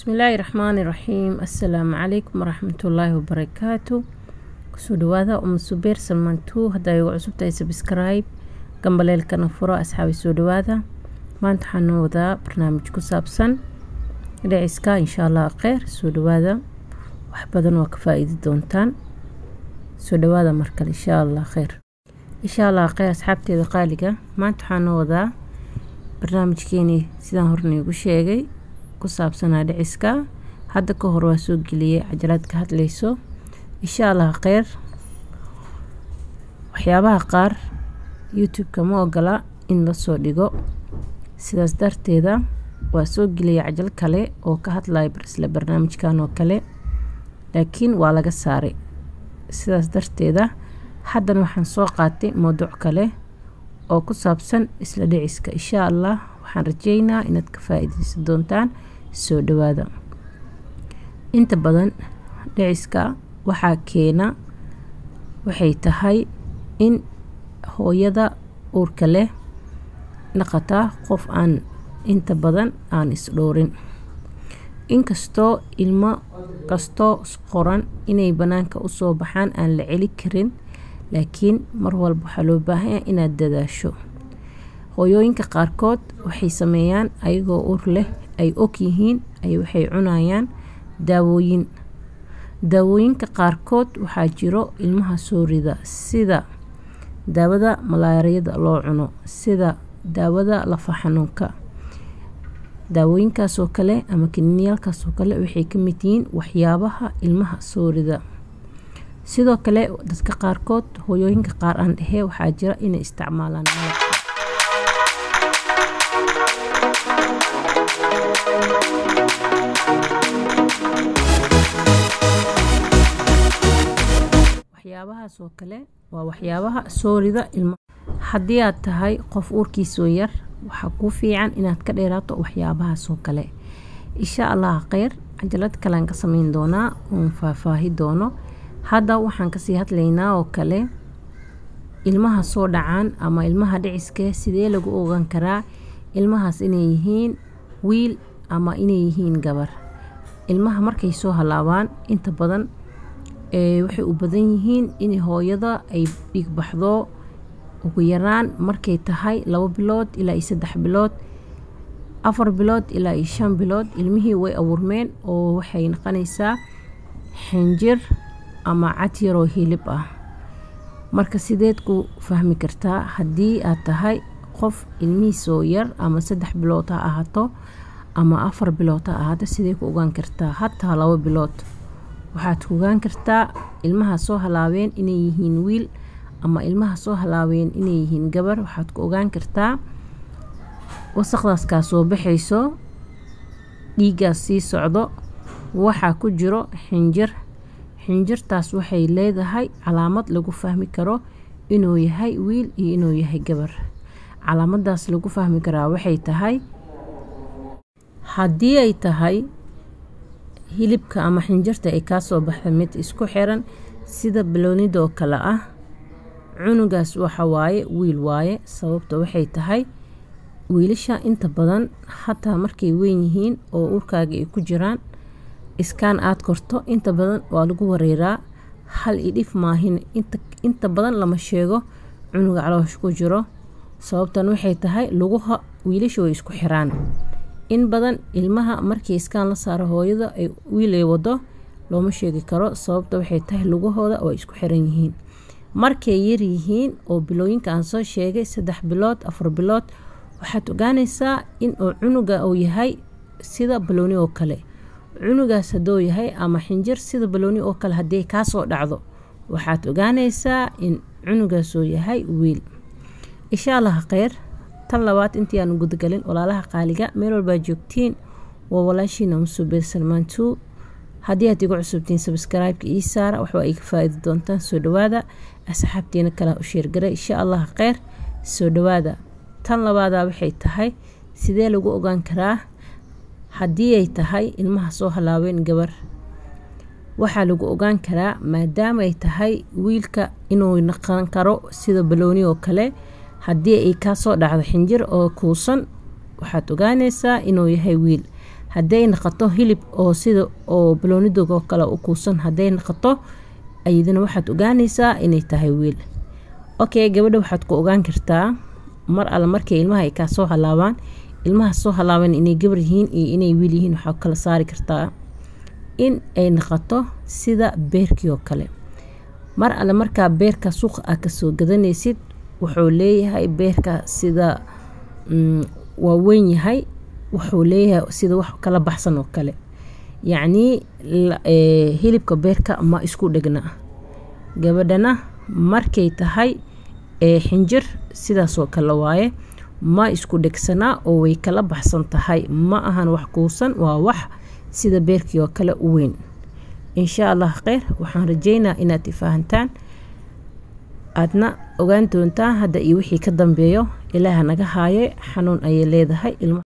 bismillaahi raxmaani raxiim assalaamu calaykum waraxmatullaahi wabarakaatu kusoo dhawaada uma subeer salmantuu haddaa igu cusubtahay sabskraib gambaleelkana furo asxaabi soo dhawaada maanta waxaan noo wadaa barnaamij ku saabsan dhiciska insha allah kheyr soo dhawaada wax badan waa ka faa doontaan soo dhawaada markale insha allah kheyr insha allah kheyr asxaabteeda qaaliga maanta waxaan noo wadaa barnaamijkeeni sidaan horna igu sheegay ku saabsanaa dhiciska hadda ka hor waa soo geliyey cajalaad ka hadlayso insha allah kheyr waxyaabaha qaar youtube-ka ma ogola in lasoo dhigo sidaas darteeda waa soo geliyay cajal kale oo ka hadlayo isla barnaamijkan oo kale laakiin waa laga saaray sidaas darteeda haddana waxaan soo qaatay mowduuc kale oo ku saabsan isla dhiciska insha allah waxaan rajeynaa inaad ka faa doontaan soo dhawaada inta badan dhiciska waxaa keena waxay tahay in hooyada uurka leh dhaqataa qof aan inta badan aan isdhowrin inkastoo ilmo kastoo qoran inay banaanka usoo baxaan aan la celi karin laakiin mar walba waxaa loo baahanya inaad dadaasho hooyooyinka qaarkood waxay sameeyaan ayagoo uur leh ay og yihiin ay waxay cunayaan daawooyin daawooyinka qaarkood waxaa jiro ilmaha soo rida sida daawada malaariyada loo cuno sida daawada lafa xanuunka daawooyinkaasoo kale ama kininiyaalkaasoo kale waxay ka mid yihiin waxyaabaha ilmaha soo rida sidoo kale dadka qaarkood hoyooyinka qaar aan dhahee waxaa jira inay isticmaalaan waxaasoo kale waa waxyaabaha soorida ilma haddii aad tahay qof uurkiisoo yar waxaa kuu fiican inaad ka dheeraato waxyaabahaasoo kale insha allah kheyr cajalad kalean ka samayn doonaa oon faahfaahi doono hadda waxaan kasii hadlaynaa oo kale ilmaha soo dhacaan ama ilmaha dhiciske sidee lagu ogan karaa ilmahaas inay yihiin wiil ama inay yihiin gabar ilmaha markay soo halaabaan inta badan Eh, waxay u badan yihiin in hooyada ay baxdo ugu yaraan markay tahay labo bilood ilaa iyo saddex bilood afar bilood ilaa iyo shan bilood ilmihii way abuurmeen oo waxay noqonaysaa xinjir ama cad yaroo hilib ah marka sideed ku fahmi kartaa haddii aad tahay qof ilmihiisoo yar ama saddex bilood ha ahaato ama afar bilood ha ahaato sidee ku ogaan kartaa hataa labo bilood waxaad hugaan kartaa ilmaha soo halaabeen inay yihiin wiil ama ilmaha soo halaabeen inay yihiin gabar waxaad ku ogaan kartaa wasaqdaaskaa soo baxayso dhiiggaas sii socdo waxaa ku jiro xinjir xinjirtaas waxay leedahay calaamad lagu fahmi karo inuu yahay wiil iyo inuu yahay gabar calaamadaas lagu fahmi karaa waxay tahay haddii ay tahay hilibka ama xinjirta ay kaasoo baxda mid isku xiran sida baloonidoo kale ah cunugaas waxa waaye wiil waaye sababta waxay tahay wiilasha inta badan xataa markay weyn yihiin oo urkaaga ay ku jiraan iskaan aad korto inta badan waa lagu wareeraa hal idhif maahin inta badan lama sheego cunuga caloosh ku jiro sababtan waxay tahay luguha wiilasha way isku xiraan in badan ilmaha markii iskaan la saaro hooyada ay wiil ay wado looma sheegi karo sababta waxay tahay lugahooda oo isku xiran yihiin markay yar yihiin oo bilooyinka aan soo sheegay saddex bilood afar bilood waxaad ogaanaysaa in uu cunuga uu yahay sida balooni oo kale cunugaas hadduu yahay ama xinjir sida balooni oo kale haddii kaasoo dhacdo waxaad ogaanaysaa in cunugaasuu yahay wiil inshaa allah kheyr tan labaad intii aanu gudagalin walaalaha qaaliga meel walbaa joogtiin waa walaashiina musuubeel salmaan haddii aad igu cusubtiin sabskribeka ii saara waxba ay ka doontaan soo dhawaada asxaabtiina kale u sheergara insha allah kheyr soo dhawaada tan labaadaa waxay tahay sidee lagu ogaan karaa haddii ay tahay ilmaha soo halaabeen gabar waxaa lagu ogaan karaa maadaama ay tahay wiilka inuu naqan karo sida balooni oo kale haddii ay kaasoo dhacdo xinjir oo kuusan waxaad ogaanaysaa inuu yahay wiil hadday naqato hilib oo sida oo baloonidogoo kale u kuusan hadday naqato ayadana waxaad ogaanaysaa inay tahay wiil okay gabadha waxaad ku ogaan kartaa mar alla markay ilmaha ay kaa halaabaan ilmaha soo halaaban inay gabar yihiin iyo inay wiil yihiin waxaa kala saari kartaa in ay naqato sida beerkii oo kale mar alle markaa beerka suuqa aa kasoo gadanaysid wuxuu leeyahay beerka sida mm, waa weyn yahay wuxuu leeyahay sida wax kala baxsan oo kale yacnii eh, hilibka beerka ma isku dhegna gabadhana markay tahay eh, xinjir sidaasoo kale waaye ma isku dhegsanaa oo way kala baxsan tahay ma ahan wax kuusan waa wax sida beerkii oo kale u weyn inshaa allah kheyr waxaan rajaynaa inaad ifahantaan aadna ogaan doontaan hadda iyo wixii ka dambeeyo ilaaha naga haaye xanuun ayay leedahay ilmo